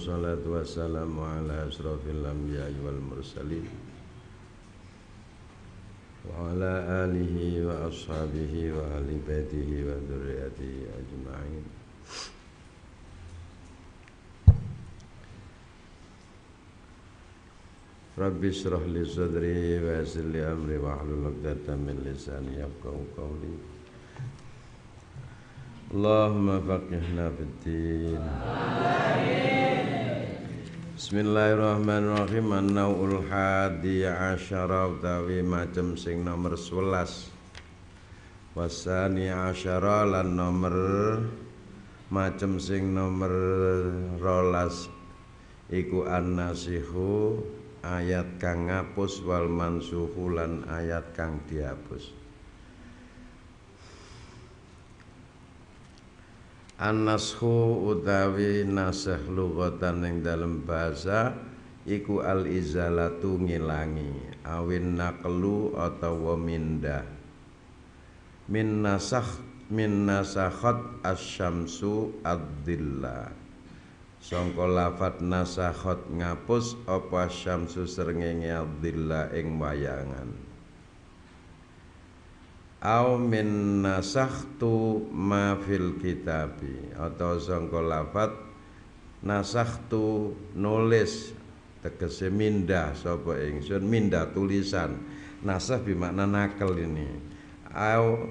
wassalatu wassalamu ala asrafil anbiya'i wal mursalin wa ala alihi wa ashabihi wa ahli baitihi wa dzurriyyatihi ajma'in Rabbi israh li sadri wa yassir li amri wa hlul 'uqdatam min lisani yafqahu qawli Allahumma faqihna fid din Amin Bismillahirrahmanirrahim An-Naw'ul Hadi Asyara Utawi macem sing nomor 11 Wasani Asyara Lan nomor Macem sing nomor Rolas Iku An-Nasihu Ayat kang ngapus Wal Mansuhu Lan ayat kang dihapus Anashu utawi nasah lugatan yang dalam bahasa iku al izalatu ngilangi awin naqlu atau mindah min nasah min nasakhat asyamsu ad-dilla sangka lafat nasakhat ngapus apa syamsu srengenge ad-dilla ing wayangan au min nasakhtu ma fil kitabi atau sangka lafat nasakhtu nulis tegese mindah sapa ingsun mindah tulisan nasah bimakna nakal ini au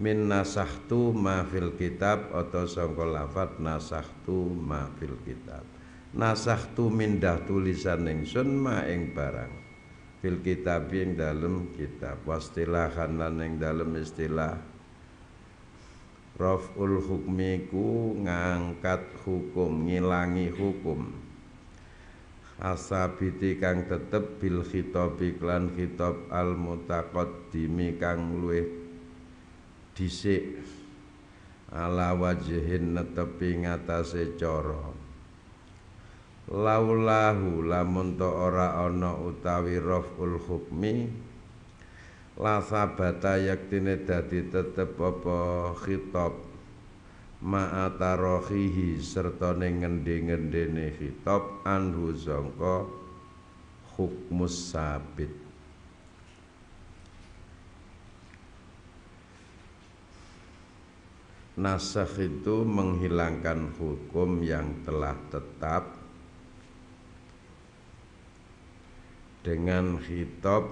min nasakhtu ma fil kitab atau sangka lafat nasakhtu ma fil kitab nasakhtu mindah tulisan ingsun ma ing barang fil kitab yang dalam kitab wastilahan lan yang dalam istilah raful hukmiku ngangkat hukum ngilangi hukum asabiti kang tetep bil khitab iklan khitab al mutaqaddimi kang luwih dhisik ala wajhin netepi ngatasé cara laulahu lamun to ora ana utawi raful hukmi la sabata yaktine dadi tetep apa khitab ma'atarohihi serta ning ngendi-ngendene khitab anhu zangka hukmus sabit Nasakh itu menghilangkan hukum yang telah tetap dengan hitop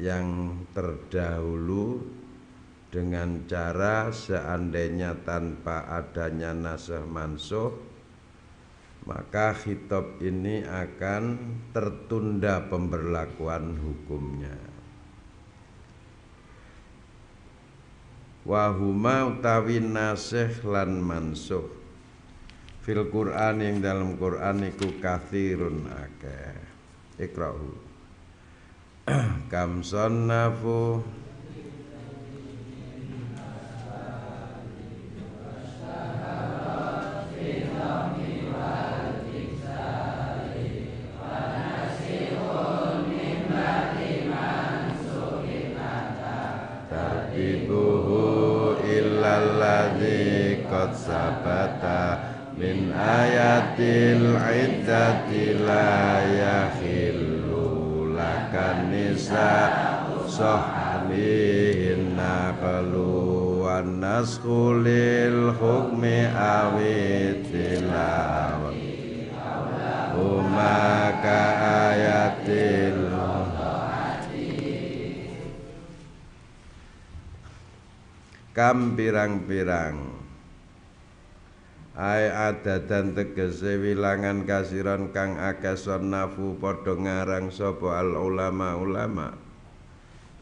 yang terdahulu dengan cara seandainya tanpa adanya nasah mansuh maka hitop ini akan tertunda pemberlakuan hukumnya wahuma utawi nasih lan mansuh fil Quran yang dalam Quran iku kathirun akeh ikrahu kam til iddati la yakhillu lakan nisa sahnihinna qalu wan lil hukmi awitila umaka ayatil kam pirang-pirang Ai adadan tegese wilangan kasiran kang akeh sonafu padha ngarang sapa al ulama ulama.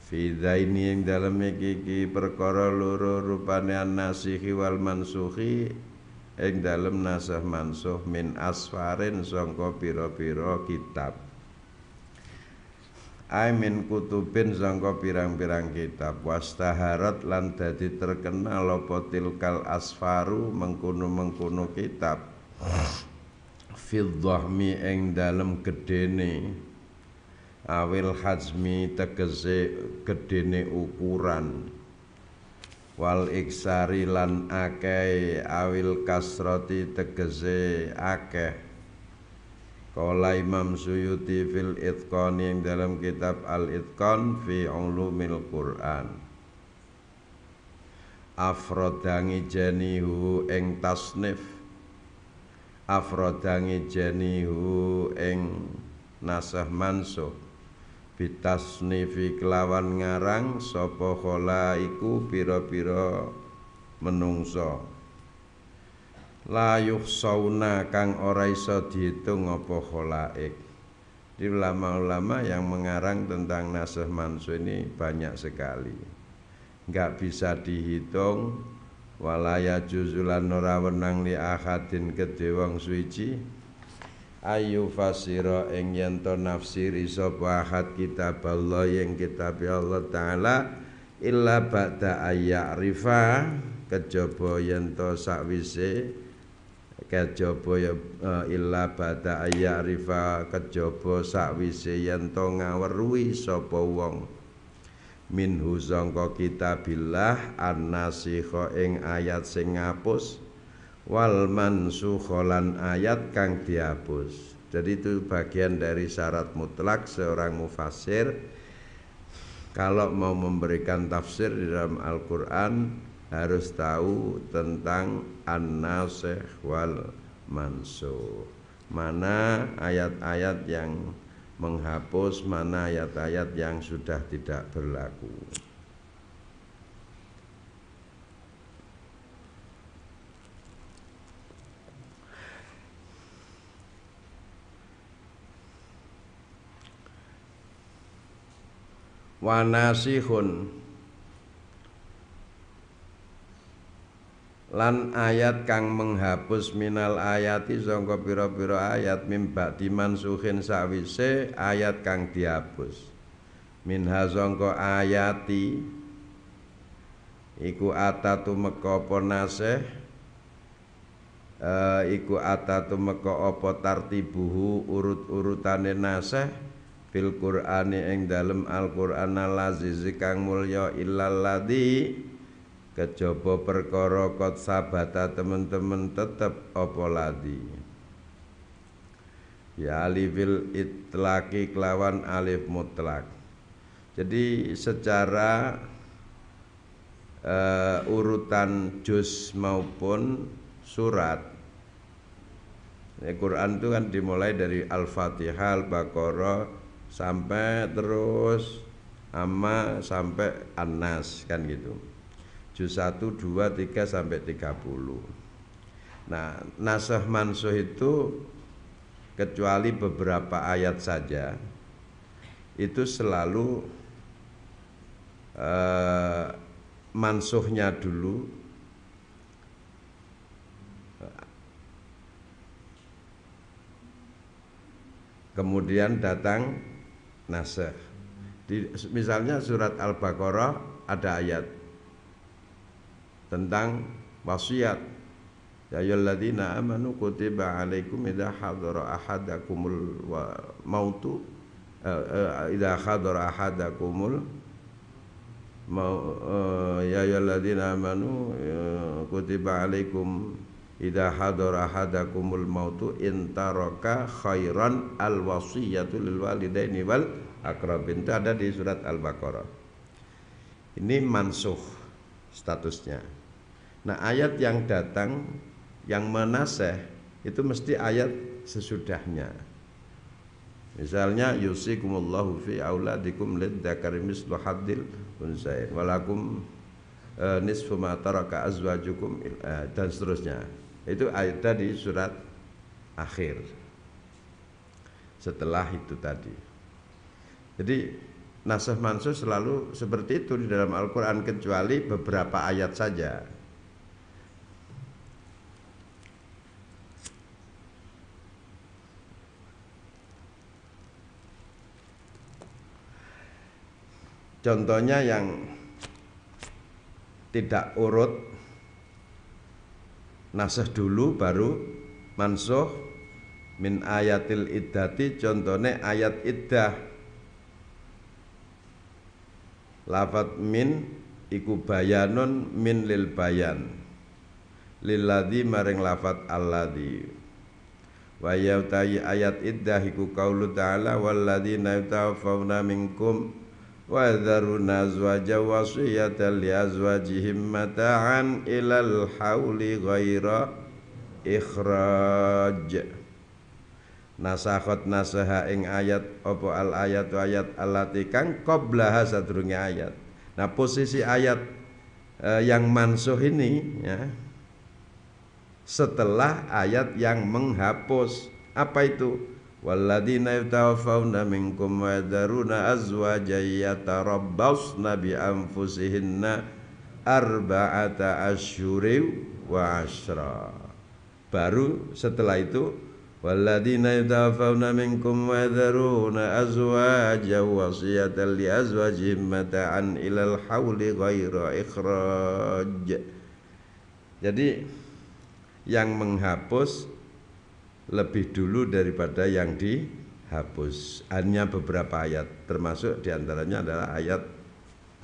Fidaini ing dalem iki iki perkara loro rupane nasihi wal mansuhi ing dalem nasah mansuh min asfarin sangka pira-pira kitab. Amin kutubin sangka pirang-pirang kitab wastaharat lan dadi terkenal apa tilkal asfaru mengkono-mengkono kitab fidhahmi eng dalem gedene awil hajmi tegese gedene ukuran wal iksari lan akeh awil kasroti tegese akeh Qala Imam Suyuti fil Itqan yang dalam kitab Al Itqan fi Ulumil Quran. Afrodangi jenihu ing tasnif Afrodangi jenihu ing nasah mansuh Bitasnifi kelawan ngarang Sopo khola iku piro-piro menungso la yuhsauna kang ora iso dihitung apa khalaik. Di ulama-ulama yang mengarang tentang nasah mansuh ini banyak sekali. Enggak bisa dihitung walaya juzulan ora wenang li ahadin wong suci ayu fasira ing yen to nafsir isa ahad kitab Allah yang kitab Allah taala illa ba'da ayya rifa kejaba yen to sakwise kejaba ya eh, illa bada ayarifa kejaba sakwise yen to ngaweruhi sapa wong minhu sangka kitabillah annasiha ing ayat sing ngapus wal mansukha lan ayat kang dihapus jadi itu bagian dari syarat mutlak seorang mufasir kalau mau memberikan tafsir di dalam Al-Quran harus tahu tentang an-nasikh wal mansuh. Mana ayat-ayat yang menghapus, mana ayat-ayat yang sudah tidak berlaku. Wanasihun lan ayat kang menghapus minal ayati sangka pira-pira ayat mim ba'di mansukhin sawise ayat kang dihapus min hazangka ayati iku atatu meka naseh, nasih eh, iku atatu meka apa tartibuhu urut-urutane naseh, bil qur'ani ing dalem al-qur'an al-azizi kang mulya ilal ladzi kejaba perkara kot sabata temen-temen tetep apa ladi ya alifil itlaki kelawan alif mutlak jadi secara uh, urutan juz maupun surat ya, Quran itu kan dimulai dari Al-Fatihah, Al-Baqarah sampai terus Amma sampai Anas kan gitu juz 1 2 3 sampai 30. Nah, nasah mansuh itu kecuali beberapa ayat saja itu selalu eh, mansuhnya dulu kemudian datang nasah. Di, misalnya surat Al-Baqarah ada ayat tentang wasiat ya ayyuhalladzina amanu kutiba alaikum idza hadara ahadakumul mautu eh, eh, idza hadara ahadakumul eh, ya ayyuhalladzina amanu kutiba alaikum idza hadara ahadakumul mautu in taraka khairan al wasiyatu lil walidaini wal aqrabin itu ada di surat al-baqarah ini mansuh statusnya Nah ayat yang datang yang menaseh itu mesti ayat sesudahnya. Misalnya yusikumullahu fi auladikum lidzakari mislu haddil unsain walakum e, nisfu ma taraka azwajukum e, dan seterusnya. Itu ayat tadi surat akhir. Setelah itu tadi. Jadi nasah mansuh selalu seperti itu di dalam Al-Qur'an kecuali beberapa ayat saja. Contohnya yang tidak urut nasah dulu baru mansuh min ayatil iddati contohnya ayat iddah lafat min iku bayanun min lil bayan lilladzi maring lafat alladzi wa yautai ayat iddah iku kaulu ta'ala na yatawaffawna minkum wa وذرن أزواجا وصية لأزواجهم متاعا إلى الحول ghaira ikhraj nasakhat nasaha ing ayat apa al ayat ayat allati kang qoblaha sadurunge ayat nah posisi ayat eh, yang mansuh ini ya setelah ayat yang menghapus apa itu والذين يتوفون منكم ويذرون أزواجا يتربصن بأنفسهن أربعة anfusihinna arba'ata Baru setelah itu walladzina yatawaffawna minkum wa yadharuna azwajan wasiyatan li hauli Jadi yang menghapus lebih dulu daripada yang dihapus. Hanya beberapa ayat, termasuk diantaranya adalah ayat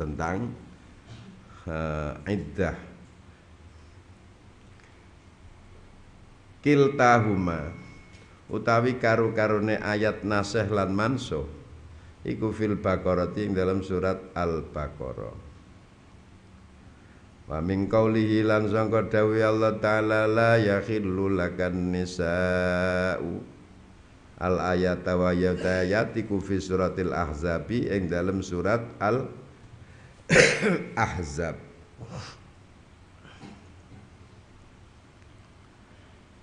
tentang uh, iddah. Kiltahuma utawi karu-karune ayat nasih lan manso iku fil baqarah yang dalam surat al-baqarah Wa min qawlihi lan sangka dawuh Allah taala la yakhillu lakan nisa'u. Al ayat wa yatayatiku fi suratil ahzabi ing dalam surat al ahzab.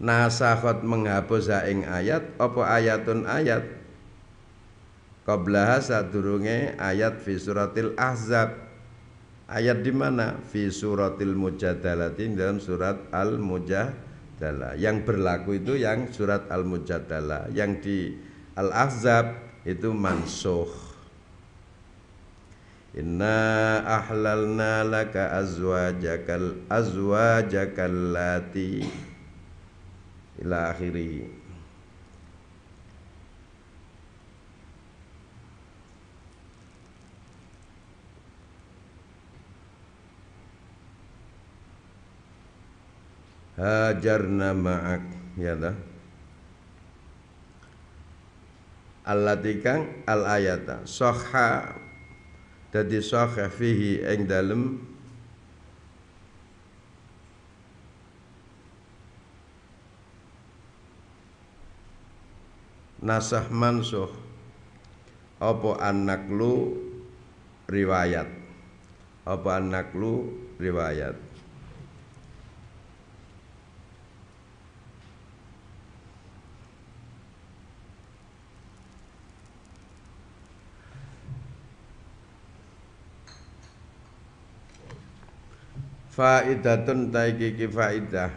Nasakhat menghapus ing ayat apa ayatun ayat qablaha sadurunge ayat fi suratil ahzab Ayat di mana? Fi suratil mujadalati dalam surat al mujadalah. Yang berlaku itu yang surat al mujadalah. Yang di al ahzab itu mansuh. Inna ahlalna laka azwajakal azwajakal lati ila akhirih hajarna ma'ak ya dah allatikang al ayata soha dadi sahha fihi ing dalem nasah mansuh apa anak lu riwayat apa anak lu riwayat faidatun taiki ki faidah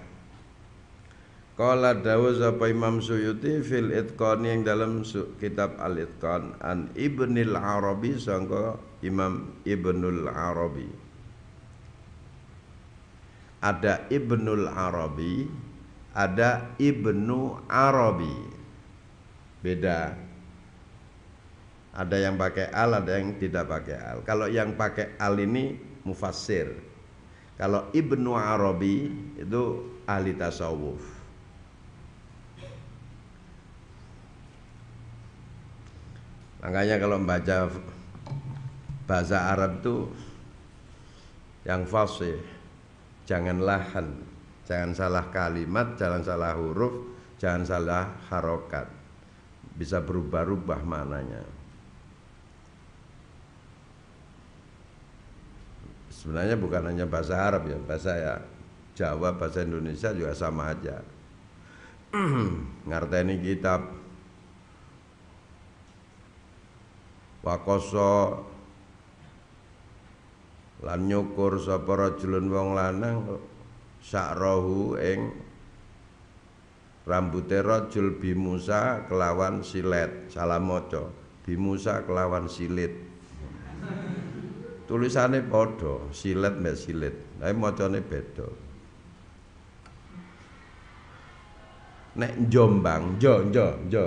Kala dawu sapa Imam Suyuti fil itqan yang dalam kitab al itqan an Ibnil Arabi sangka Imam Ibnul Arabi Ada Ibnul Arabi ada Ibnu Arabi beda ada yang pakai al ada yang tidak pakai al kalau yang pakai al ini mufassir kalau Ibnu Arabi itu ahli tasawuf. Makanya kalau membaca bahasa Arab itu yang fasih, ya. jangan lahan, jangan salah kalimat, jangan salah huruf, jangan salah harokat. Bisa berubah-ubah maknanya. sebenarnya bukan hanya bahasa Arab ya bahasa ya Jawa bahasa Indonesia juga sama aja ngarteni kitab wakoso lan nyukur sapa julun wong lanang sakrohu ing rambute rajul bimusa kelawan silet salamoco bimusa kelawan silit Tulisannya padha silat mbak silet tapi macamnya bedo. nek Jombang jo jo jo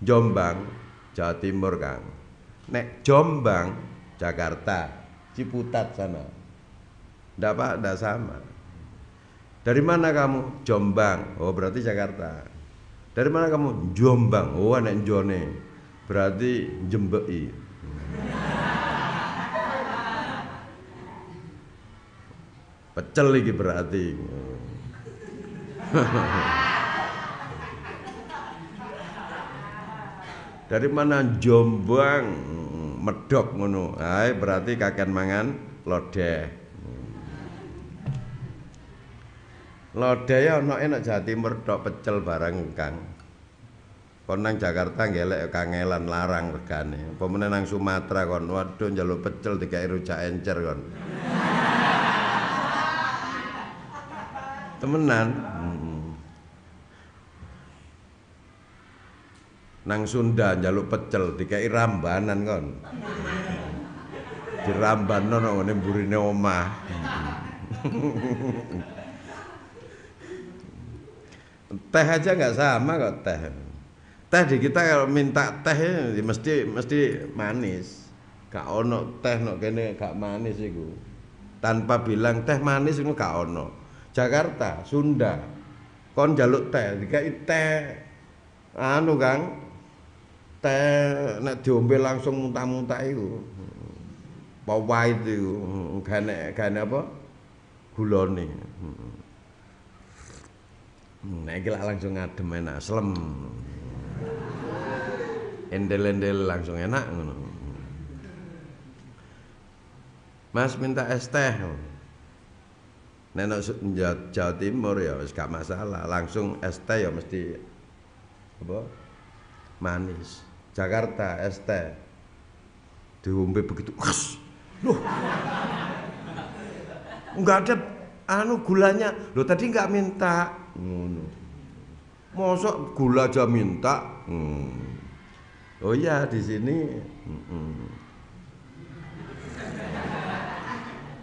Jombang Jawa Timur Kang nek Jombang Jakarta Ciputat sana Tidak Pak tidak sama dari mana kamu Jombang oh berarti Jakarta dari mana kamu Jombang oh nek jone berarti Jembei pecel iki berarti dari mana jombang medok ngono hai berarti kakek mangan lodeh lodeh ya ana enak Jawa Timur tok pecel bareng kang kon Jakarta ngelek kangelan larang regane apa meneh nang Sumatera kon waduh njaluk pecel dikai rujak encer kon temenan hmm. nang Sunda jaluk pecel dikai rambanan kon dirambano no, ini burine omah teh aja nggak sama kok teh teh di kita kalau minta teh ya mesti mesti manis kak ono teh no kene gak manis itu tanpa bilang teh manis itu kak ono Jakarta, Sunda. Kon jaluk teh, dikai teh anu Kang. Teh nek diombe langsung muntah-muntah iku. pawai itu gane gane apa? Gulane. Hmm. Nek iki langsung adem enak, slem. Endel-endel langsung enak Mas minta es teh. Nenek Jawa Timur ya wis gak masalah, langsung ST ya mesti apa? Manis. Jakarta ST. Diombe begitu. Kas. Loh. Enggak ada anu gulanya. Loh tadi enggak minta. Ngono. Mosok gula aja minta. Hmm. Oh iya di sini. Hmm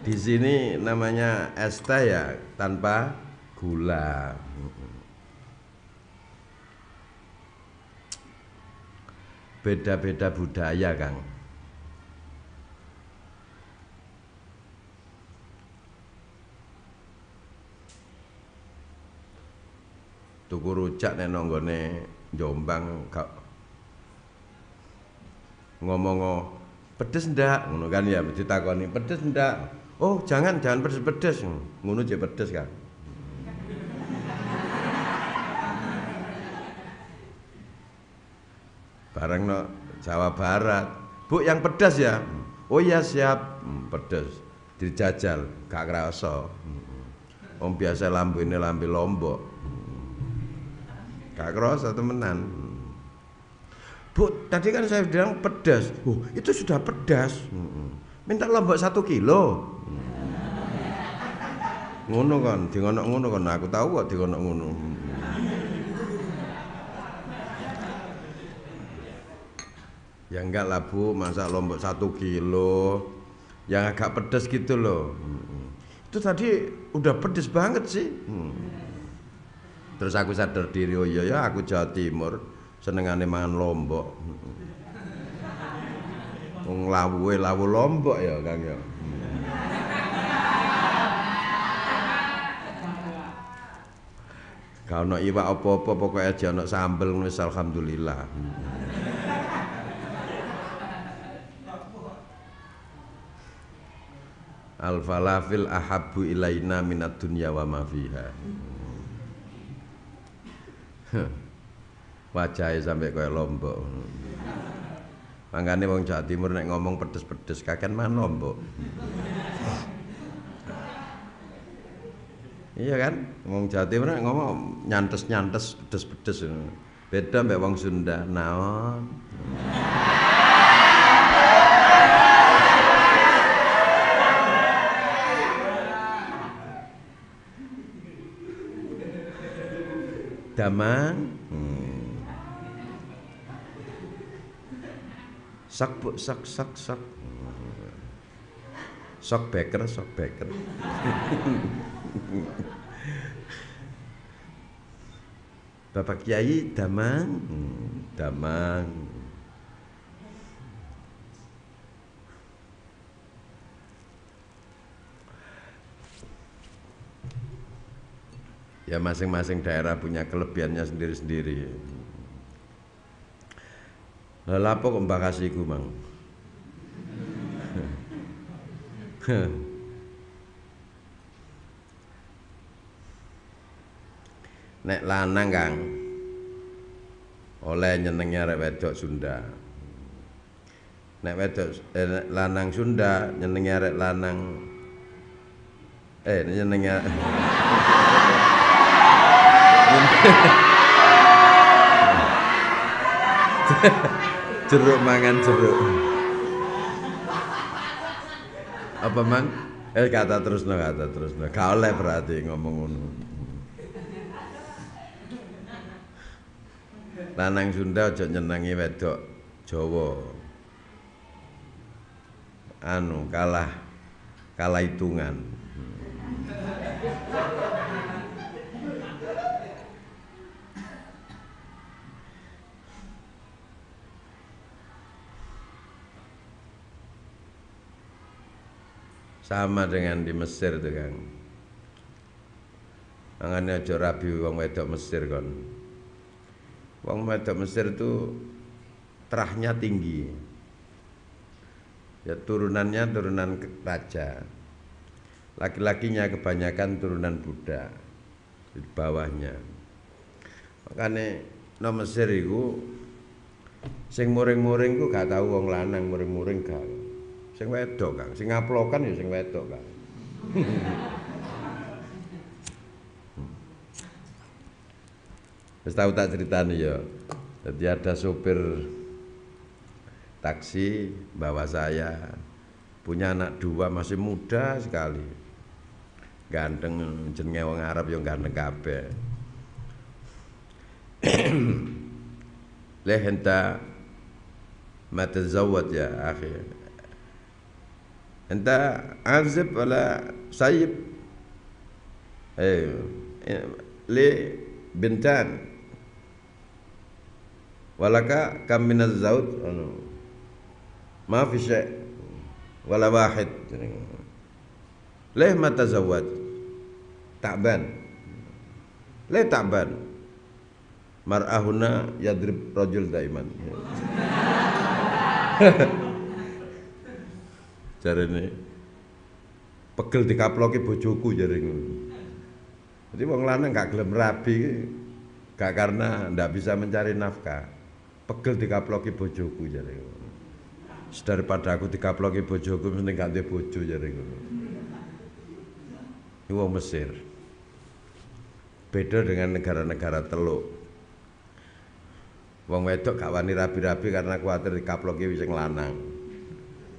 di sini namanya es teh ya tanpa gula. Beda-beda budaya, Kang. Tuku rujak nek nanggone Jombang gak ngomong pedes ndak ngono kan ya ditakoni pedes ndak Oh, jangan jangan pedes-pedes. Ngono je pedes kan. Bareng no Jawa Barat. Bu yang pedes ya. Oh iya siap, hmm, pedes. Dijajal, gak kerasa. Om hmm. biasa lambu ini lambi lombok. Hmm. Gak kerasa temenan. Hmm. Bu, tadi kan saya bilang pedas. Oh, itu sudah pedas. Minta lombok satu kilo ngono kan dingono ngono kan nah, aku tahu kok dingono ngono ya enggak lah bu masak lombok satu kilo yang agak pedes gitu loh itu tadi udah pedes banget sih hmm. terus aku sadar diri oh iya ya aku Jawa Timur senengane mangan lombok Wong lawuhe eh, lawu lombok ya Kang ya. Kalau ono iwak opo-opo pokoknya aja ono sambel wis alhamdulillah. Al falafil ahabu ilaina minad dunya wa ma fiha. Wajahe sampe kaya lombok. Mangkane wong Jawa Timur nek ngomong pedes-pedes kakean mah lombok. Iya kan? Wong jati Timur ngomong nyantes-nyantes pedes-pedes. Beda mbek wong Sunda. Naon? Damang. Hmm. Sak bu, sak sak sak. Hmm. Sok beker, sok beker. Bapak Kiai Damang, hmm, Damang. Ya masing-masing daerah punya kelebihannya sendiri-sendiri. Lelapok kok mbak kasihku, Mang? nek lanang Kang oleh nyenengnya rek wedok Sunda nek wedok eh, lanang Sunda nyenengnya rek lanang eh nyenengnya jeruk mangan jeruk apa mang eh kata terus no kata terus no kau oleh berarti ngomong ngomong lanang Sunda aja nyenengi wedok Jawa anu kalah kalah hitungan sama dengan di Mesir tuh kan, angannya aja rabi wong wedok Mesir kan. Wong wedok Mesir itu terahnya tinggi. Ya turunannya turunan raja. Laki-lakinya kebanyakan turunan Buddha di bawahnya. Makanya no Mesir itu sing muring-muring ku gak tahu wong lanang muring-muring gak. Sing wedok, kan? Sing ngaplokan ya sing wedok, kan? Wis tau tak nih ya. Jadi ada sopir taksi bawa saya punya anak dua masih muda sekali ganteng jenenge wong Arab yang ganteng kabeh leh entah, mata zawat ya akhir. Entah azib ala sayib eh, eh le bintan walaka kam minaz zaud anu ma fi syai wala wahid leh mata zawad ta'ban leh ta'ban mar'ahuna yadrib rajul daiman ini pegel dikaploki bojoku jaring jadi wong lanang gak gelem rabi gak karena ndak bisa mencari nafkah pegel dikaploki bojoku jare daripada aku dikaploki bojoku mending ganti duwe bojo jare ngono iki Mesir beda dengan negara-negara teluk wong wedok gak wani rabi-rabi karena kuatir dikaploki wis lanang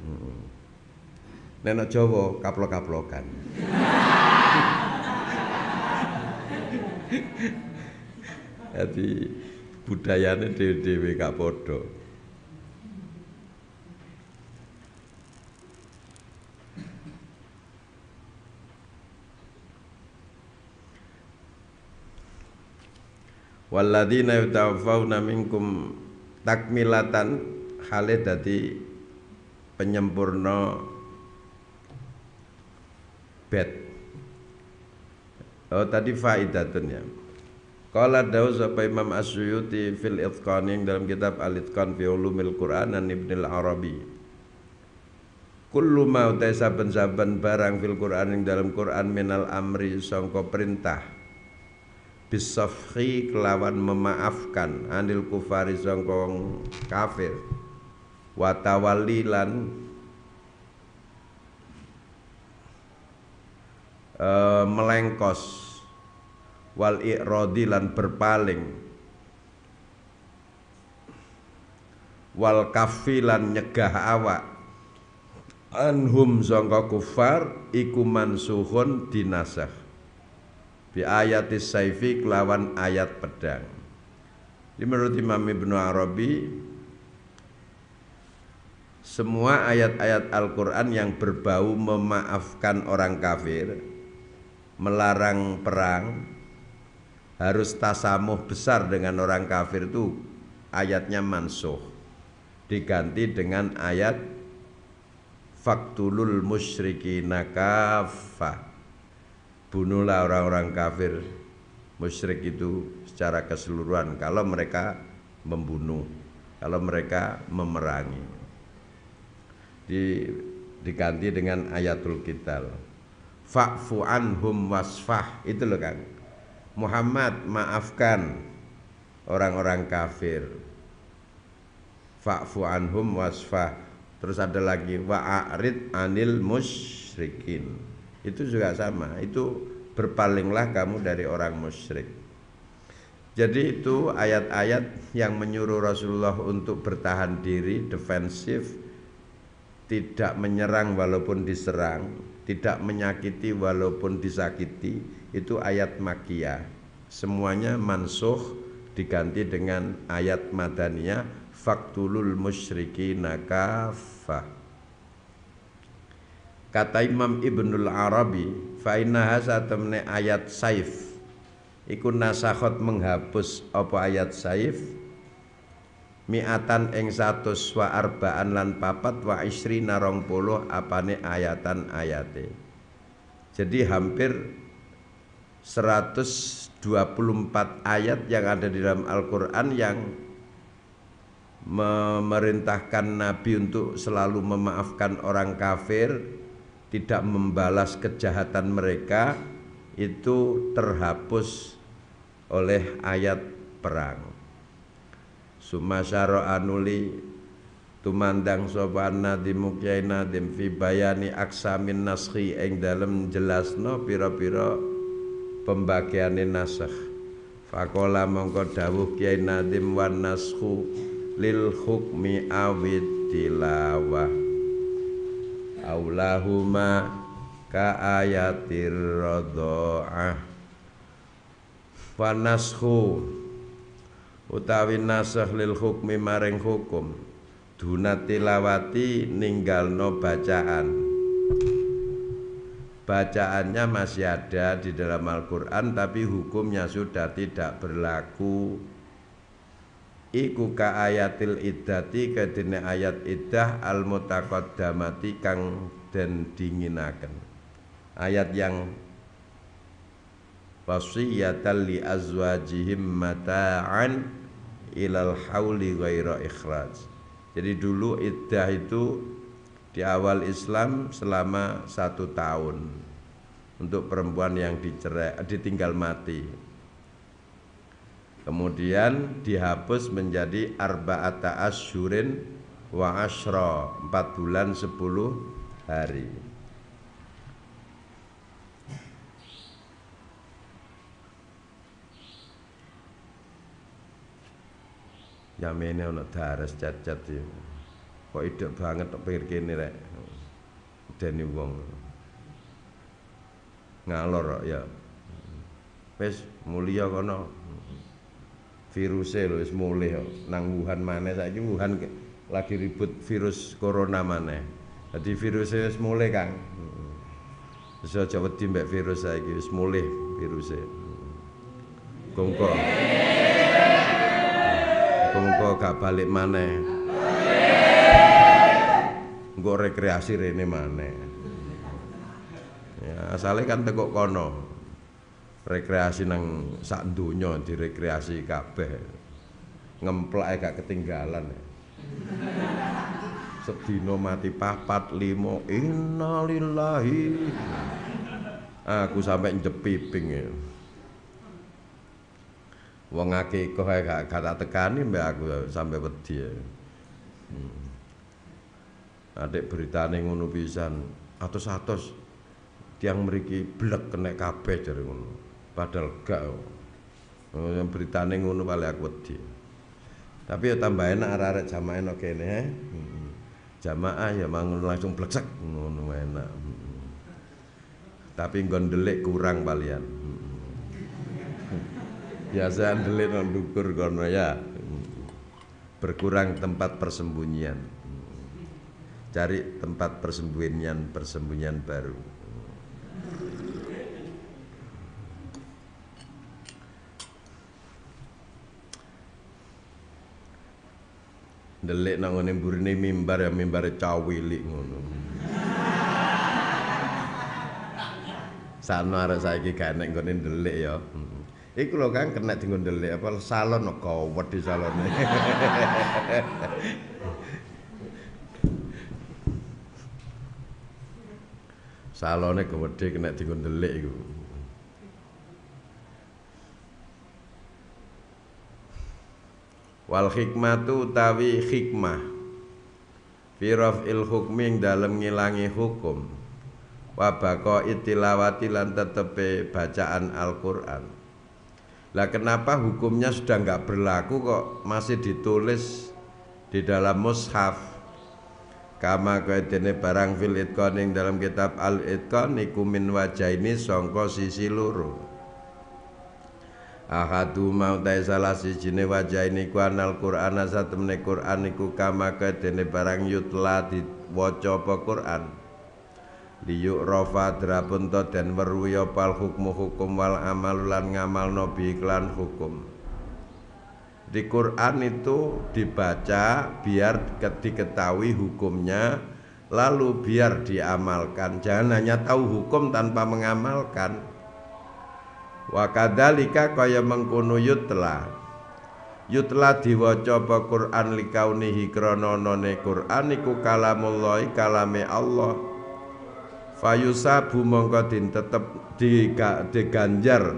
hmm. Nenek Jawa kaplok-kaplokan. Jadi budayane dhewe-dhewe gak padha. Walladzina yatawaffawna minkum takmilatan hale dadi penyempurna bed. Oh tadi faidatun ya. Qala dawu sapa Imam Asyuyuti fil Itqan yang dalam kitab Al-Itqan fi Ulumil Quran an Ibnu Al-Arabi. Kullu ma utai saben-saben barang fil Quran yang dalam Quran minal amri sangka perintah. Bisafhi kelawan memaafkan anil kufari sangka kafir. Watawalilan e, eh, melengkos wal i'radi lan berpaling wal kafi lan nyegah awak anhum zangka kufar iku mansuhun dinasah. bi ayati saifi lawan ayat pedang Di menurut Imam Ibnu Arabi semua ayat-ayat Al-Quran yang berbau memaafkan orang kafir, melarang perang, harus tasamuh besar dengan orang kafir itu ayatnya mansuh diganti dengan ayat faktulul musyriki kafah bunuhlah orang-orang kafir musyrik itu secara keseluruhan kalau mereka membunuh kalau mereka memerangi di, diganti dengan ayatul kital fa'fu anhum wasfah itu loh Kang Muhammad maafkan orang-orang kafir fa'fu anhum wasfah terus ada lagi wa'arid anil musyrikin itu juga sama itu berpalinglah kamu dari orang musyrik jadi itu ayat-ayat yang menyuruh Rasulullah untuk bertahan diri defensif tidak menyerang walaupun diserang tidak menyakiti walaupun disakiti itu ayat makiyah semuanya mansuh diganti dengan ayat madaniyah faktulul musyriki nakafah kata Imam Ibnul Arabi fa hasa temne ayat saif iku nasakhot menghapus apa ayat saif miatan ing satus wa arbaan lan papat wa isri narong puluh apane ayatan ayate jadi hampir 124 ayat yang ada di dalam Al-Quran yang memerintahkan Nabi untuk selalu memaafkan orang kafir, tidak membalas kejahatan mereka, itu terhapus oleh ayat perang. Sumasyara anuli tumandang sopan nadim mukyai nadim fi bayani aksamin naskhi ing dalem jelasno piro piro pembagiane nasakh fakola mongko dawuh Kiai Nadim wan nasku lil hukmi awid tilawah aulahuma ka ayatir radha'ah fanasku utawi nasakh lil hukmi maring hukum dunat tilawati ninggalno bacaan bacaannya masih ada di dalam Al-Quran tapi hukumnya sudah tidak berlaku iku ka ayatil iddati kedene ayat iddah al mutaqaddamati kang den dinginaken ayat yang wasiyatan li azwajihim mata'an ilal hauli ghaira ikhraj jadi dulu iddah itu di awal Islam selama satu tahun untuk perempuan yang dicerai, ditinggal mati. Kemudian dihapus menjadi arba'ata asyurin wa asyra, empat bulan sepuluh hari. Yamene untuk daras cacat ini kok ide banget tak pikir kene rek deni wong ngalor ya wis mulia kono virusnya lho wis mulih nang Wuhan maneh saiki Wuhan lagi ribut virus corona maneh dadi virusnya wis mulih Kang wis aja wedi mbek virus saiki wis mulih virusnya kongko kongko gak balik maneh Gue rekreasi rene mana? Ya, asalnya kan tegok kono. Rekreasi nang sak di rekreasi kabeh. ngemplak gak ketinggalan. Sedino mati papat limo innalillahi. Aku sampai njepiping ya. Wong akeh kok gak gak tekani mbak aku sampai wedi. Ya. Hmm adik beritane ngono pisan atus satu tiang meriki blek kena kabeh jare ngono padahal gak oh. ngono beritane ngono paling aku wedi tapi ya tambah enak arek-arek jamaah enak kene eh. jamaah ya mangun langsung bleksek ngono enak tapi nggon delik kurang palian biasa delik nang dukur kono ya berkurang tempat persembunyian cari tempat persembunyian persembunyian baru. Delik nang ngene mimbar ya mimbar cawilik ngono. Sano arek saiki gak enek nggone delik ya. Iku lho Kang kena dienggo delik apa salon kok wedi salone. salone gede kena dienggo delik iku. Wal tu tawi hikmah Firaf il hukming dalam ngilangi hukum Wabako itilawati lan tetepe bacaan Al-Quran Lah kenapa hukumnya sudah nggak berlaku kok masih ditulis di dalam mushaf kama kaya dene barang fil itqan ing dalam kitab al itqan iku min ini sangka sisi loro ahadu mau tae salah wajah ini ku anal qur'an satemene qur'an iku kama kaya dene barang yutla diwaca apa qur'an liyuk rofa drapunto dan weruya pal hukmu hukum wal amalulan ngamal nabi iklan hukum di Quran itu dibaca biar diketahui hukumnya lalu biar diamalkan jangan hanya tahu hukum tanpa mengamalkan wa kadzalika kaya mengkono yutla yutla diwaca apa Quran likaunihi krana Quran iku kalamullah kalame Allah fayusabu mongko din tetep diganjar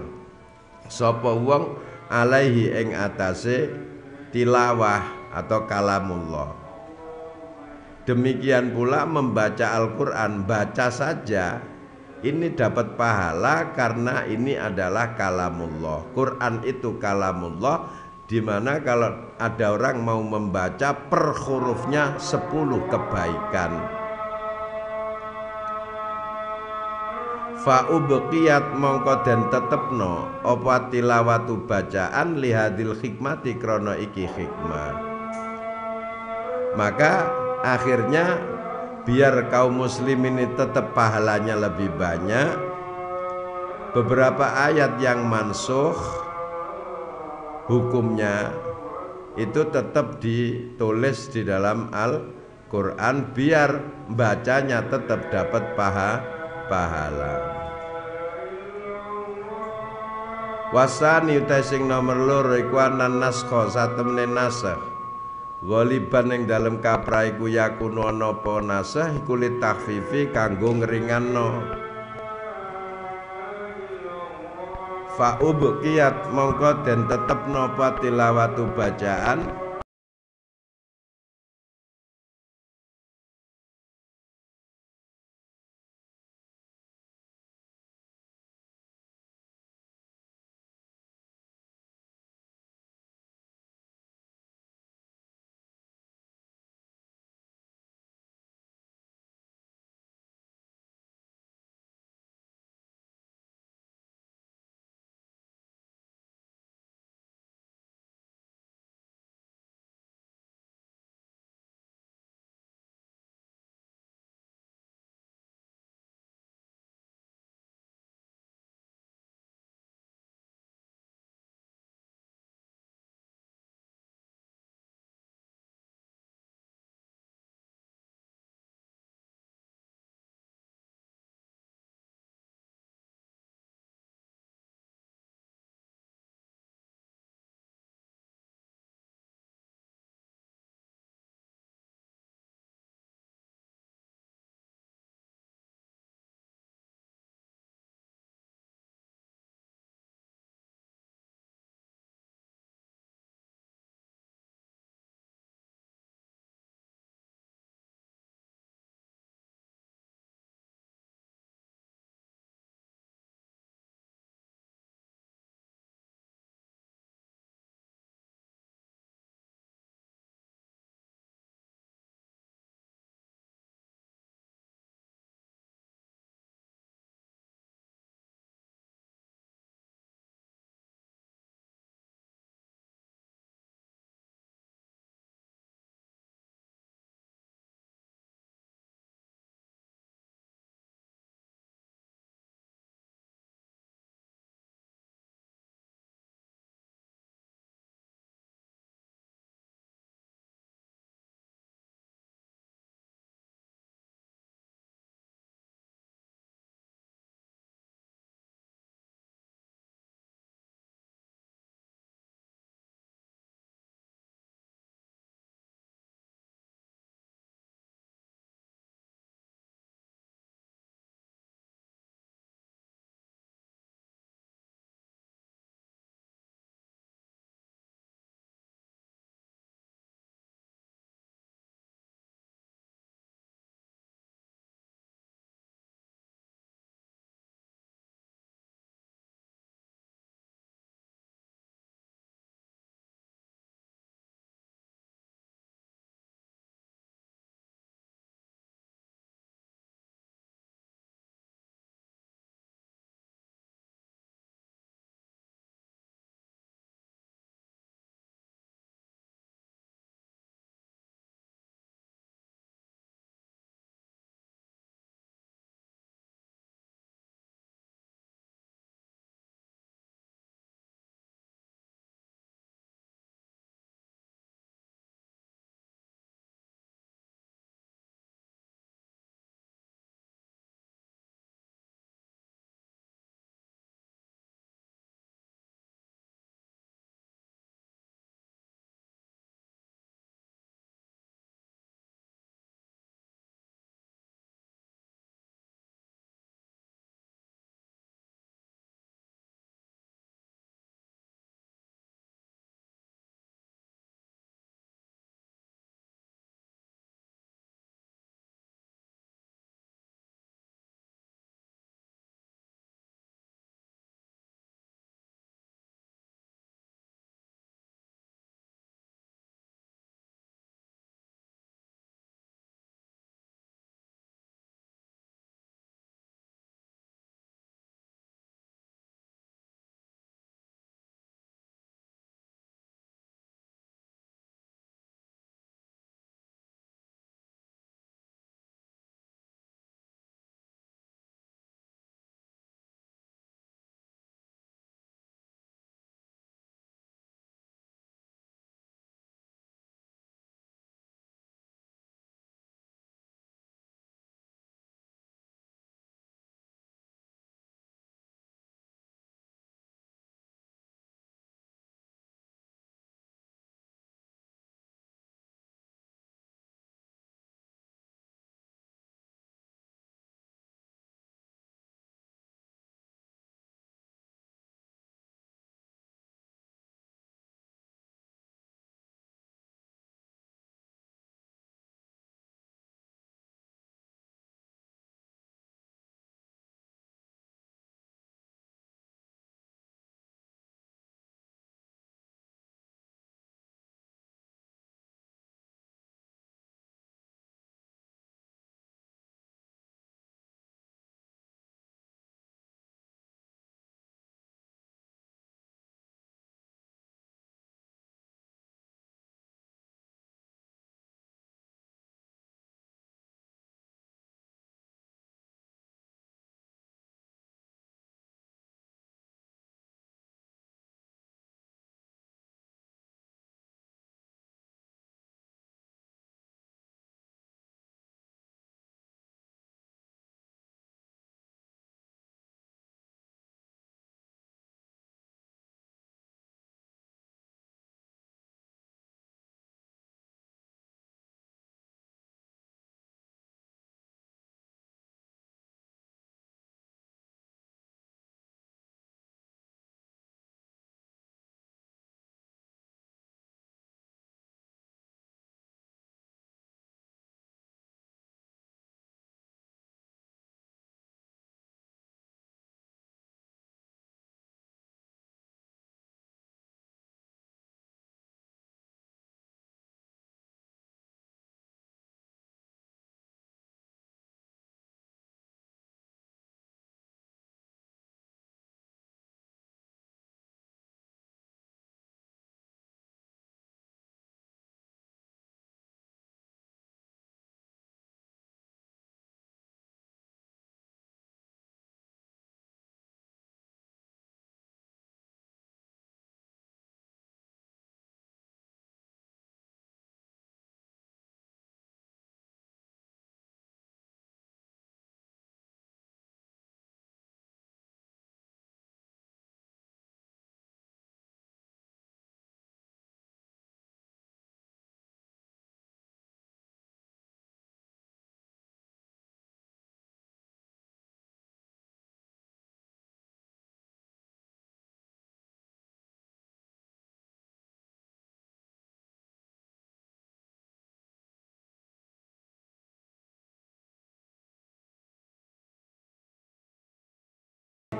sapa wong alaihi ing atase tilawah atau kalamullah demikian pula membaca Al-Qur'an baca saja ini dapat pahala karena ini adalah kalamullah Quran itu kalamullah dimana kalau ada orang mau membaca per hurufnya 10 kebaikan ubqiyat mongko dan tetepno apa tilawatu bacaan hadil hikmati krana iki hikmah maka akhirnya biar kaum muslim ini tetap pahalanya lebih banyak beberapa ayat yang mansuh hukumnya itu tetap ditulis di dalam Al-Quran biar bacanya tetap dapat pahala pahala Wasani utai sing nomor loro iku anan naskho satemne nasakh. Ghaliban ing dalem kaprah iku yakunu ana apa nasakh iku litakfifi kanggo ngeringanno. Fa ubqiyat mongko den tetep napa tilawatu bacaan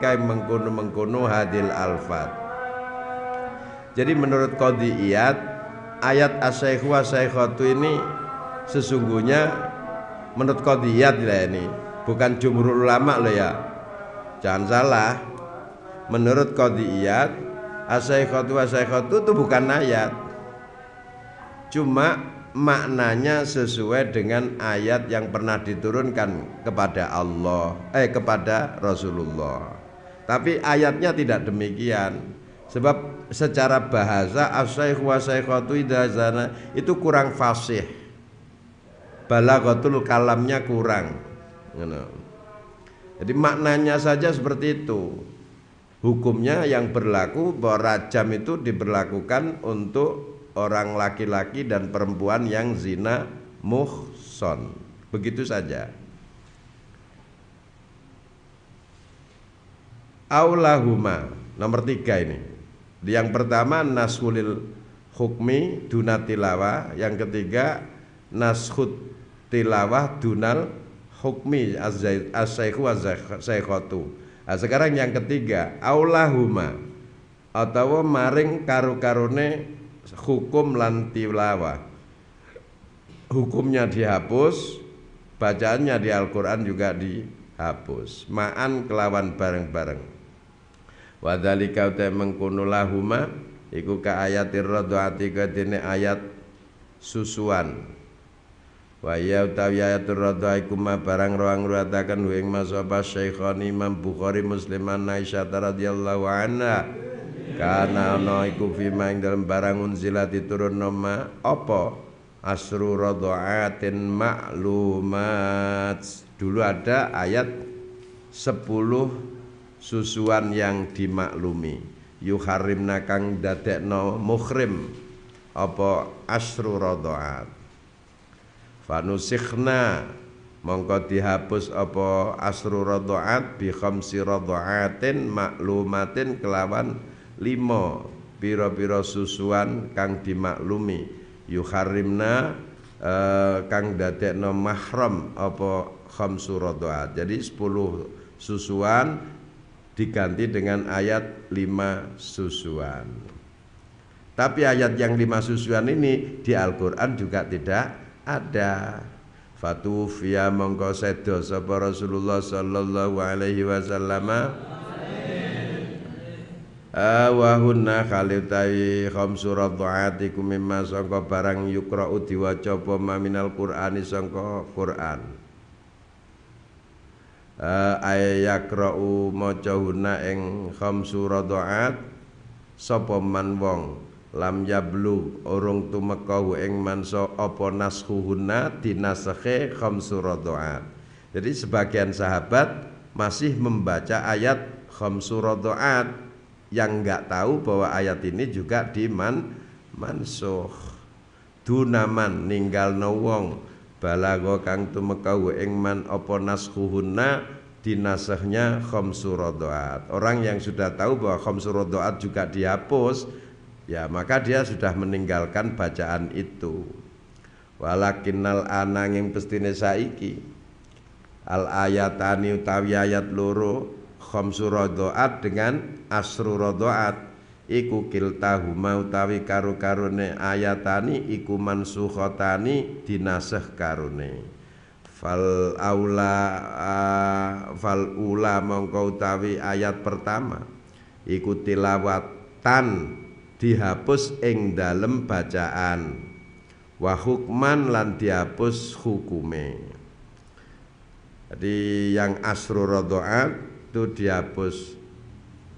ketika mengkono-mengkono hadil alfat jadi menurut Qadhi Iyad ayat asyikhu asyikhatu ini sesungguhnya menurut Qadhi Iyad lah ini bukan jumhur ulama loh ya jangan salah menurut Qadhi Iyad asyikhatu asyikhatu itu bukan ayat cuma maknanya sesuai dengan ayat yang pernah diturunkan kepada Allah eh kepada Rasulullah tapi ayatnya tidak demikian. Sebab secara bahasa asyaikh wa syaikhatu itu kurang fasih. Balagatul kalamnya kurang. Jadi maknanya saja seperti itu. Hukumnya yang berlaku bahwa rajam itu diberlakukan untuk orang laki-laki dan perempuan yang zina muhson. Begitu saja. aulahuma nomor tiga ini yang pertama nasulil hukmi dunatilawa yang ketiga nashud tilawah dunal hukmi asyaihu asyaikhatu nah, sekarang yang ketiga aulahuma atau maring karu-karune hukum lan hukumnya dihapus bacaannya di Al-Quran juga dihapus ma'an kelawan bareng-bareng wa dzalika uta mengkono lahuma iku ka ayatir radhaati kadene ayat susuan wa ya utawi ayat radha iku ma barang ruang ruataken ing masaba syaikhon Imam Bukhari Musliman Aisyah radhiyallahu anha karena ono iku fima ing dalam barang unzila diturun nama apa asru radhaatin maklumat dulu ada ayat 10 susuan yang dimaklumi yuharimna kang dadekno muhrim apa asru rodoat. fanusikhna mongko dihapus apa asru rodoat, bi khamsi rodoatin maklumatin kelawan lima piro-piro susuan kang dimaklumi yuharimna eh, kang dadekno mahram apa khamsu rodoat. jadi sepuluh susuan diganti dengan ayat lima susuan. Tapi ayat yang lima susuan ini di Al-Quran juga tidak ada. Fatufiya mongko sedo sapa Rasulullah sallallahu alaihi wasallam wa hunna khom surat radhaatikum mimma sangka barang yukrau diwaca apa minal qur'ani sangka Qur'an. Eh, ay yakra'u maca huna ing khamsu radaat sapa man wong lam yablu urung tumeka ing mansa apa naskhuhuna dinasakhe khamsu radaat jadi sebagian sahabat masih membaca ayat khamsu radaat yang enggak tahu bahwa ayat ini juga di man mansuh dunaman ninggalno wong balago kang tumekau ing man apa naskhuhunna dinasahnya khamsu radhaat. Orang yang sudah tahu bahwa khamsu radhaat juga dihapus, ya maka dia sudah meninggalkan bacaan itu. Walakinnal ananging pestine saiki al ayatani utawi ayat loro khamsu radhaat dengan asru radhaat iku kiltahuma utawi karo-karone ayatani iku mansukhatani dinasah karone fal aula uh, fal ula mongko utawi ayat pertama iku tilawatan dihapus ing dalem bacaan wa hukman lan dihapus hukume jadi yang asru rodoat itu dihapus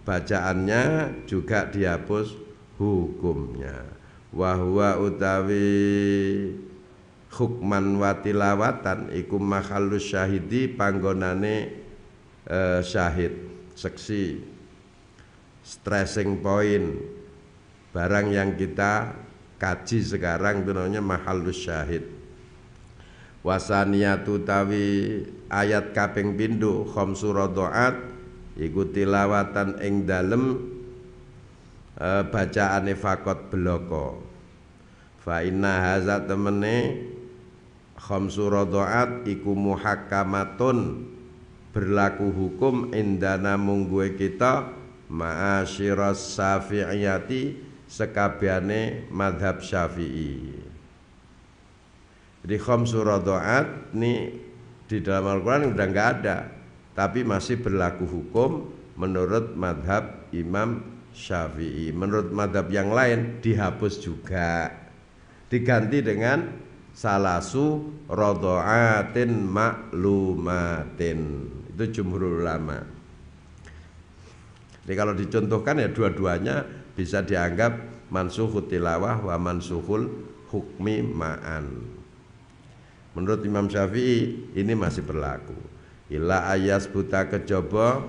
bacaannya juga dihapus hukumnya wahwa utawi hukman watilawatan iku makhalus syahidi panggonane eh, syahid seksi stressing point barang yang kita kaji sekarang itu namanya mahalus syahid wasaniyatu tawi ayat kaping pindu khamsu radoat iku tilawatan ing dalem e, bacaane fakot beloko fa inna haza temene khamsu radhaat iku muhakkamatun berlaku hukum indana mungguwe kita ma'asyiras syafi'iyati sekabiane madhab syafi'i jadi khamsu radhaat ni di dalam Al-Quran udah nggak ada tapi masih berlaku hukum menurut madhab Imam Syafi'i menurut madhab yang lain dihapus juga diganti dengan salasu rodoatin maklumatin itu jumhur ulama jadi kalau dicontohkan ya dua-duanya bisa dianggap mansuhut tilawah wa mansuhul hukmi ma'an menurut Imam Syafi'i ini masih berlaku ila ayas buta kejaba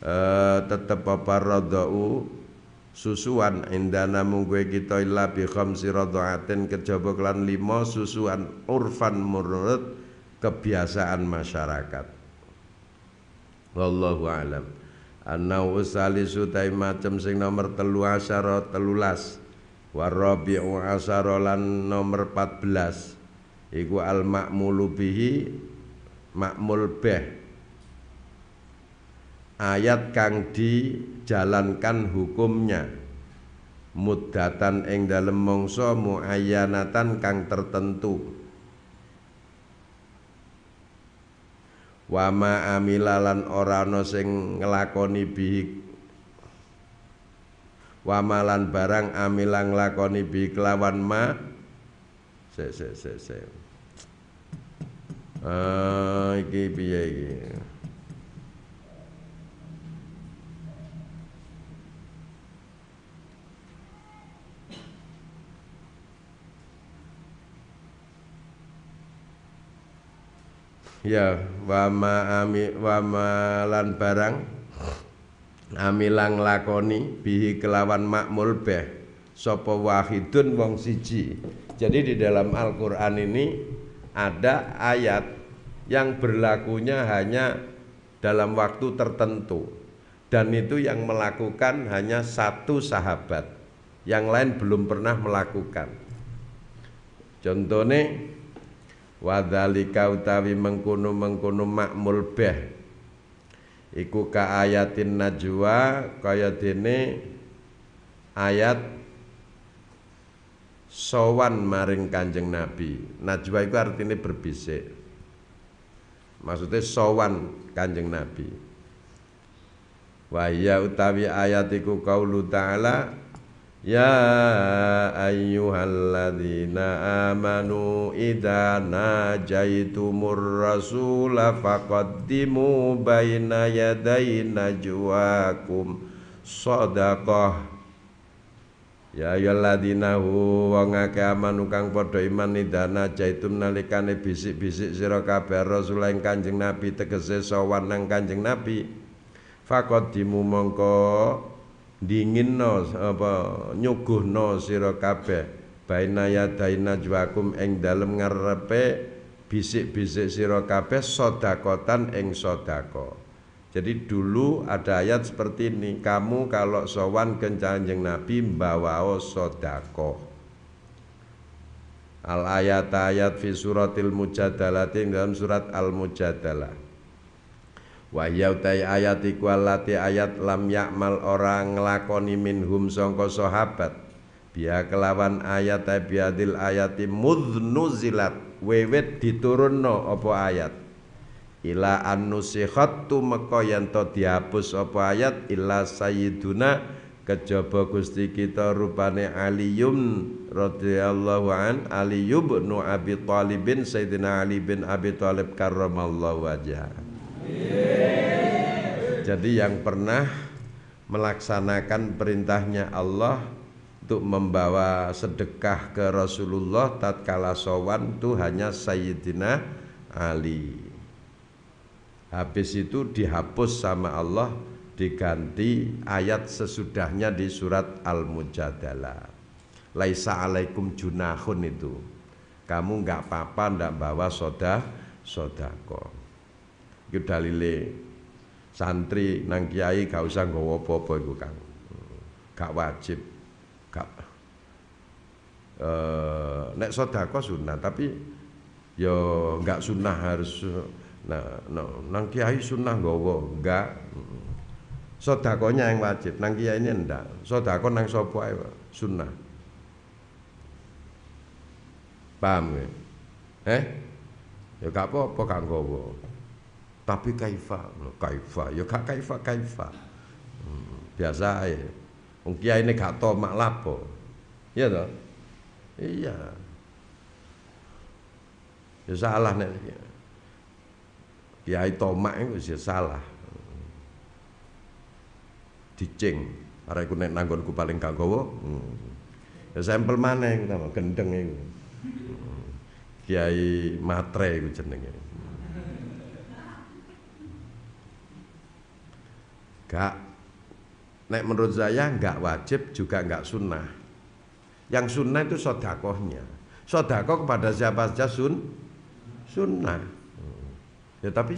e, tetep apa radau susuan indana mungguwe kita ila bi khamsi rodoatin kejaba kelan lima susuan urfan menurut kebiasaan masyarakat wallahu alam anna usalisu tai macem sing nomor telu asyara telulas warabi'u asyara lan nomor 14 iku al ma'mulu bihi makmul beh ayat kang dijalankan hukumnya mudatan ing dalam mongso muayyanatan kang tertentu wama amilalan ora ana sing nglakoni bihi wama barang amilang nglakoni bihi kelawan ma se se se se Ah, iki piye iki? ya wama ami wama lan barang amilang lakoni bihi kelawan makmul beh sapa wahidun wong siji jadi di dalam Al-Qur'an ini ada ayat yang berlakunya hanya dalam waktu tertentu dan itu yang melakukan hanya satu sahabat yang lain belum pernah melakukan contohnya wadhalika utawi mengkunu mengkunu makmul beh iku ka ayatin najwa kaya dene ayat sowan maring Kanjeng Nabi. Najwa itu artinya berbisik. Maksudnya sowan Kanjeng Nabi. Wa utawi ayatiku kaulu ta'ala Ya ayyuhalladzina amanu idza najaitumur rasula faqaddimu baina yadayna najwakum sadaqah Ya ayyuhalladzina wong akeh amanu kang padha iman nidana jaitum nalikane bisik-bisik sira kabeh rasul Kanjeng Nabi tegese sowan nang Kanjeng Nabi. Faqadimu mongko dinginno apa nyuguhno sira kabeh bainaya yadaina jwakum ing dalem ngarepe bisik-bisik sira kabeh sedakotan ing sedekah. Jadi dulu ada ayat seperti ini Kamu kalau sowan ke kanjeng Nabi Mbawao sodako Al ayat ayat fi suratil mujadalati Dalam surat al mujadalah Wa yautai ayat ikwalati ayat lam yakmal orang ngelakoni minhum songko sahabat Biya kelawan ayat biadil ayati mudnuzilat Wewet diturunno opo ayat ila annusikhat meko yen to dihapus apa ayat ila sayyiduna kejaba Gusti kita rupane Aliyum radhiyallahu an Ali nu Abi talibin bin Sayyidina Ali bin Abi talib karramallahu wajah. Jadi yang pernah melaksanakan perintahnya Allah untuk membawa sedekah ke Rasulullah tatkala sowan itu hanya Sayyidina Ali habis itu dihapus sama Allah diganti ayat sesudahnya di surat Al-Mujadalah. Laisa alaikum junahun itu. Kamu nggak apa-apa ndak bawa soda sodako. Itu dalile santri nang kiai gak usah nggawa apa-apa iku Kang. Gak wajib. Gak e, nek sodako sunnah tapi yo ya nggak sunnah harus Nah, no, nang kiai sunnah gowo enggak. Sodakonya yang wajib, nang kiai ini enggak. sodakon nang sopo sunnah. Paham ya? Eh? Ya gak apa-apa kang gowo. Tapi kaifa, kaifa, ya gak kaifa kaifa. Hmm, biasa ya Wong kiai ini gak tau mak lapo. Iya toh? Iya. Ya salah nek Kiai Tomak itu sih ya salah. Dicing aku naik nek nanggonku paling kagowo. Hmm. Ya sampel mana yang nama gendeng itu? Kiai Matre itu jenenge. Gak Nek menurut saya nggak wajib juga nggak sunnah. Yang sunnah itu sodakohnya. Sodakoh kepada siapa saja sun sunnah ya tapi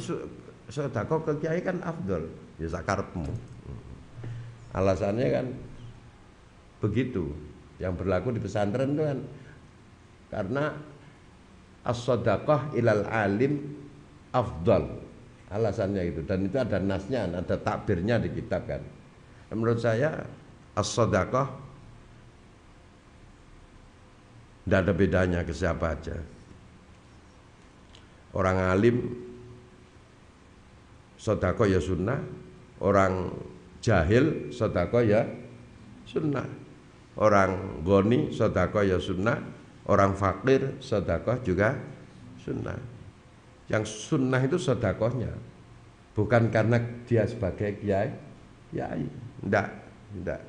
sedekah ke kiai kan afdol ya zakarpmu. alasannya kan begitu yang berlaku di pesantren itu kan karena as-sadaqah ilal alim afdal alasannya itu dan itu ada nasnya ada takbirnya di kitab kan menurut saya as-sadaqah tidak ada bedanya ke siapa aja orang alim sodako ya sunnah orang jahil sodako ya sunnah orang goni sodako ya sunnah orang fakir sodako juga sunnah yang sunnah itu sodakohnya bukan karena dia sebagai kiai kiai tidak, tidak.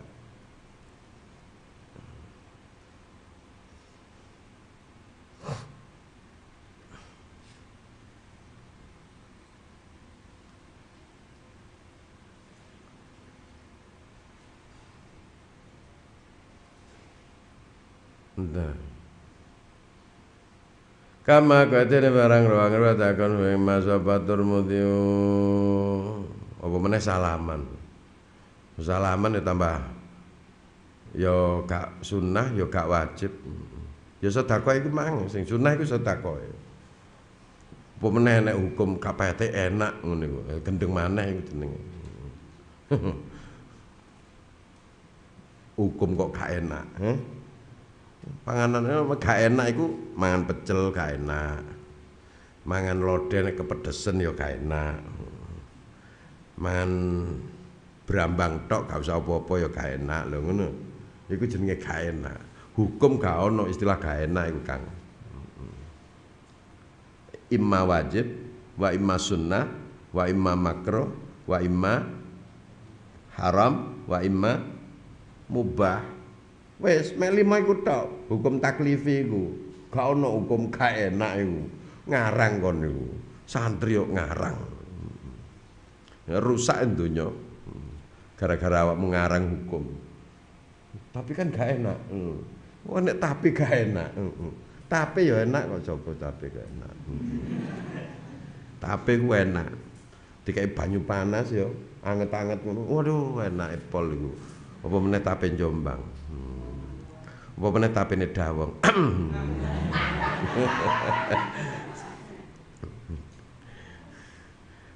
Kama kadir barang ruang ruang takon wing masobatur mutiu Apa meneh salaman Salaman ya tambah yo ya kak sunnah yo ya kak wajib yo sedekah iku mang sing sunnah itu sedekah Apa meneh nek hukum KpT enak ngono iku gendeng mana itu jenenge Hukum kok gak enak eh? panganannya gak enak iku mangan pecel gak enak mangan lodeh kepedesan ya gak enak mangan berambang tok gak usah apa-apa ya gak enak lho ngono iku jenenge gak enak hukum gak ono istilah gak enak iku Kang imma wajib wa imma sunnah wa imma makro wa imma haram wa imma mubah Wes mek lima iku tok, hukum taklifi iku. kau no hukum gak enak iku. Ngarang kon iku. Santri yo ngarang. Ya, rusak nyok, Gara-gara awak mengarang hukum. Tapi kan gak enak. Hmm. Oh nek tapi gak enak. Hmm, hmm. Tapi ya enak kok coba tapi gak enak. Tapi ku enak. Dikai banyu panas yo, anget-anget ngono. Waduh, enak epol iku. Apa meneh Jombang apa tapi ini dawong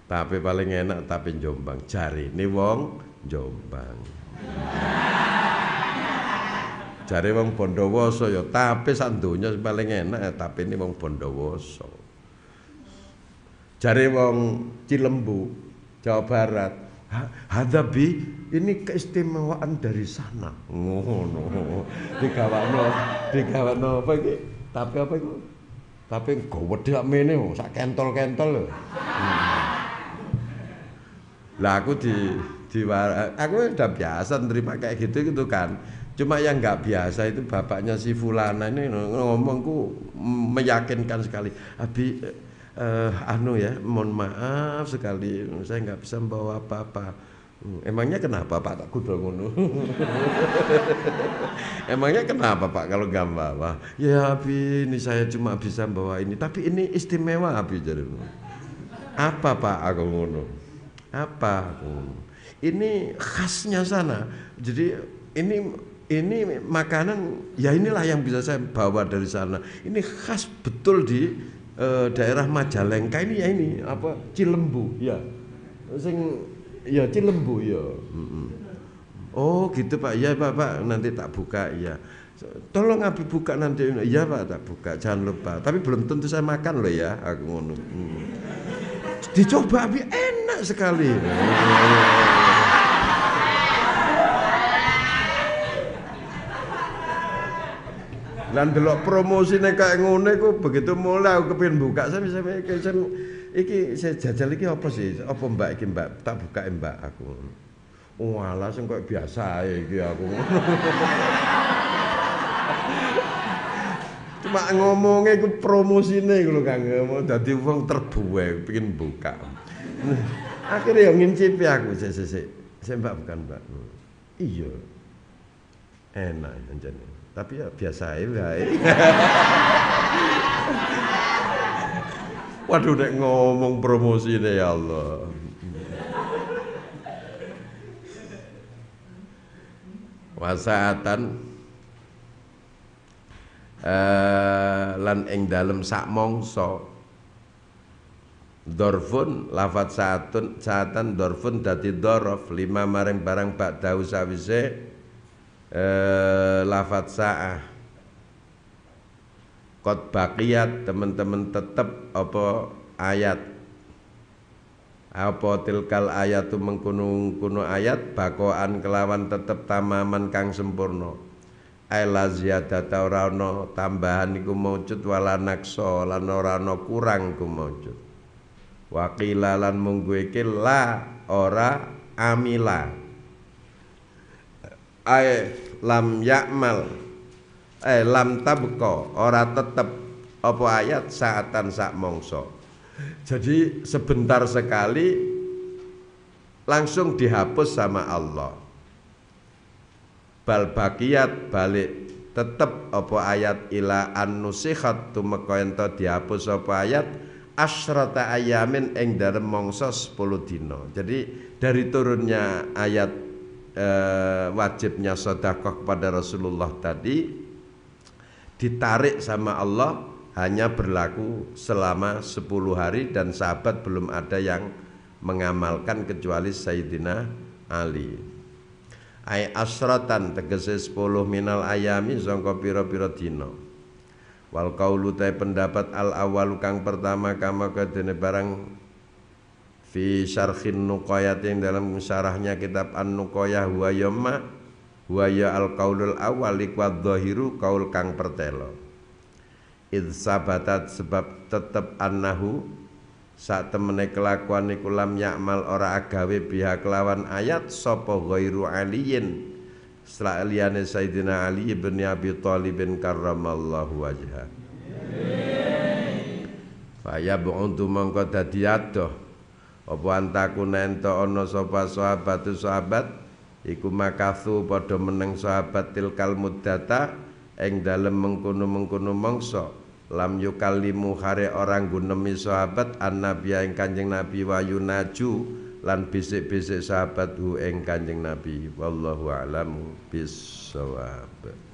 tapi paling enak tapi jombang Cari ini wong jombang Cari wong bondowoso ya tapi santunya paling enak ya, tapi ini wong bondowoso Cari wong Cilembu Jawa Barat hadabi ini keistimewaan dari sana ngono oh, digawakno digawakno apa iki tapi apa itu? tapi gowedhak mene oh, sak kentol-kentol hmm. lah aku di di aku udah biasa nerima kayak gitu gitu kan cuma yang nggak biasa itu bapaknya si fulana ini ngomongku meyakinkan sekali abi uh, anu ya mohon maaf sekali saya nggak bisa membawa apa-apa hmm, Emangnya kenapa Pak tak kudu ngono? Emangnya kenapa Pak kalau gambar apa Ya Abi ini saya cuma bisa bawa ini tapi ini istimewa Abi jadi apa Pak aku ngono? Apa aku ngunuh? Ini khasnya sana. Jadi ini ini makanan ya inilah yang bisa saya bawa dari sana. Ini khas betul di eh, daerah Majalengka ini ya ini apa Cilembu ya sing ya Cilembu ya oh gitu Pak ya Pak Pak nanti tak buka ya tolong abi buka nanti ya pak tak buka jangan lupa tapi belum tentu saya makan loh ya aku ngono hmm. dicoba abi enak sekali Lan delok promosine kayak ngene ku begitu mulai aku kepin buka saya bisa mikir iki saya jajal iki apa sih? Apa Mbak iki Mbak? Tak buka Mbak aku. Walah sing biasa ya iki aku. Cuma ngomongnya ku promosine iku lho Kang. Dadi wong terbuwe pengin buka. Akhirnya yang ya aku sik sih Saya Mbak bukan Mbak. Iya. Enak anjene tapi ya biasa ya Waduh nek ngomong promosi deh ya Allah. Wasaatan uh, eh, lan ing dalem sak mongso Dorfun lafat saatan dorfun dati dorof lima maring barang bakdau sawise eh, lafat sa'ah Kot bakiyat teman-teman tetap apa ayat apa tilkal ayat mengkunung kuno ayat bakoan kelawan tetap tamaman kang sempurna aila ziyadata orano tambahan iku maujud wala naksa lan orano kurang ku maujud Wakilalan mungguikil la ora amila ay lam yakmal eh lam tabko ora tetep apa ayat saatan sak mongso jadi sebentar sekali langsung dihapus sama Allah bal bakiyat balik tetep apa ayat ila an nusikhat tumeka ento dihapus apa ayat asrata ayamin ing dalem mongso 10 dino jadi dari turunnya ayat eh, wajibnya sedekah kepada Rasulullah tadi ditarik sama Allah hanya berlaku selama 10 hari dan sahabat belum ada yang mengamalkan kecuali Sayyidina Ali. Ai asratan tegese 10 minal ayami sangka pira-pira dina. Wal kaulu pendapat al awal kang pertama kama kadene barang fi syarhin nuqayat yang dalam syarahnya kitab An-Nuqayah wa yamma wa ya al-qaulul awal liqwad dhahiru kaul kang pertelo id sabatat sebab tetep annahu saat temene kelakuan niku lam yakmal ora agawe pihak kelawan ayat sapa ghairu aliyin setelah Sayyidina Ali ibn Abi Thalib bin karramallahu wajah Faya bu'untu mongko dadi adoh apa antakuna ono ana sapa sahabatu sahabat iku makathu meneng sahabat tilkal mudata, eng dalem mengkunu mengkunu mangsa lam yukalimu hare orang gunemi sahabat nabi yang kanjeng nabi wayunaju lan bisik-bisik sahabat hu eng kanjeng nabi wallahu alamu sahabat.